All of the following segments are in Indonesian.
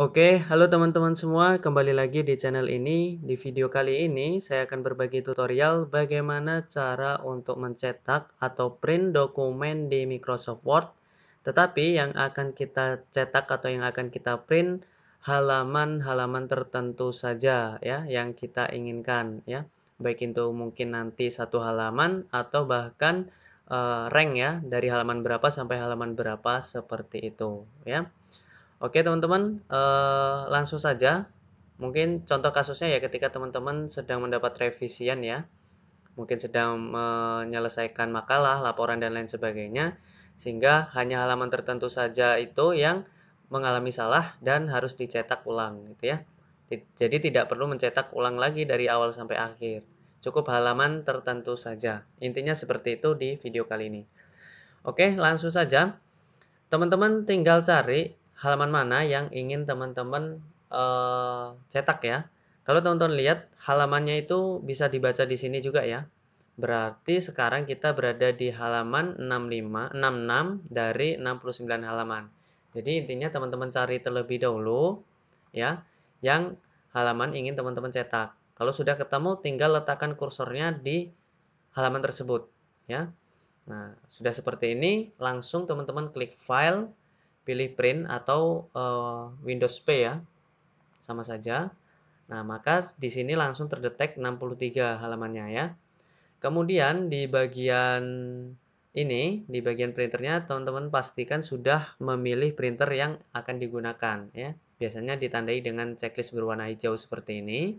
Oke, halo teman-teman semua, kembali lagi di channel ini. Di video kali ini, saya akan berbagi tutorial bagaimana cara untuk mencetak atau print dokumen di Microsoft Word. Tetapi yang akan kita cetak atau yang akan kita print halaman-halaman tertentu saja ya yang kita inginkan ya. Baik itu mungkin nanti satu halaman atau bahkan uh, rank ya dari halaman berapa sampai halaman berapa seperti itu ya. Oke teman-teman, eh, langsung saja. Mungkin contoh kasusnya ya ketika teman-teman sedang mendapat revisian ya. Mungkin sedang menyelesaikan makalah, laporan, dan lain sebagainya. Sehingga hanya halaman tertentu saja itu yang mengalami salah dan harus dicetak ulang gitu ya. Jadi tidak perlu mencetak ulang lagi dari awal sampai akhir. Cukup halaman tertentu saja. Intinya seperti itu di video kali ini. Oke, langsung saja. Teman-teman tinggal cari halaman mana yang ingin teman-teman uh, cetak ya. Kalau teman-teman lihat halamannya itu bisa dibaca di sini juga ya. Berarti sekarang kita berada di halaman 65, 66 dari 69 halaman. Jadi intinya teman-teman cari terlebih dahulu ya yang halaman ingin teman-teman cetak. Kalau sudah ketemu tinggal letakkan kursornya di halaman tersebut ya. Nah, sudah seperti ini langsung teman-teman klik file pilih print atau uh, Windows P ya. Sama saja. Nah, maka di sini langsung terdetek 63 halamannya ya. Kemudian di bagian ini, di bagian printernya teman-teman pastikan sudah memilih printer yang akan digunakan ya. Biasanya ditandai dengan checklist berwarna hijau seperti ini.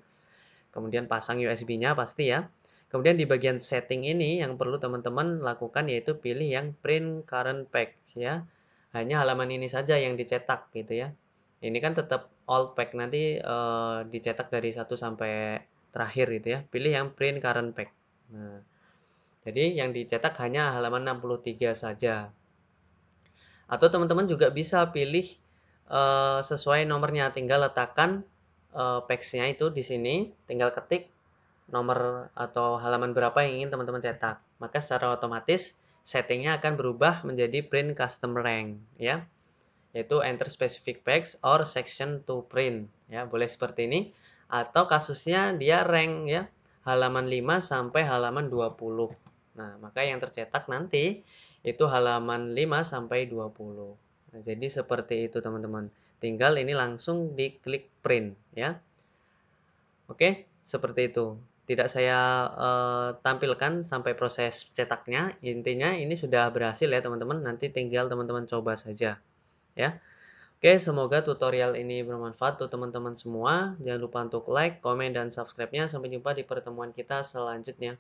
Kemudian pasang USB-nya pasti ya. Kemudian di bagian setting ini yang perlu teman-teman lakukan yaitu pilih yang print current pack ya hanya halaman ini saja yang dicetak gitu ya ini kan tetap all pack nanti e, dicetak dari satu sampai terakhir gitu ya pilih yang print current pack nah, jadi yang dicetak hanya halaman 63 saja atau teman-teman juga bisa pilih e, sesuai nomornya tinggal letakkan e, packsnya itu di sini tinggal ketik nomor atau halaman berapa yang ingin teman-teman cetak maka secara otomatis settingnya akan berubah menjadi print custom rank ya yaitu enter specific packs or section to print ya boleh seperti ini atau kasusnya dia rank ya halaman 5 sampai halaman 20 nah maka yang tercetak nanti itu halaman 5 sampai 20 nah, jadi seperti itu teman-teman tinggal ini langsung diklik print ya oke seperti itu tidak saya uh, tampilkan sampai proses cetaknya. Intinya ini sudah berhasil ya teman-teman. Nanti tinggal teman-teman coba saja ya. Oke, semoga tutorial ini bermanfaat untuk teman-teman semua. Jangan lupa untuk like, komen, dan subscribe-nya. Sampai jumpa di pertemuan kita selanjutnya.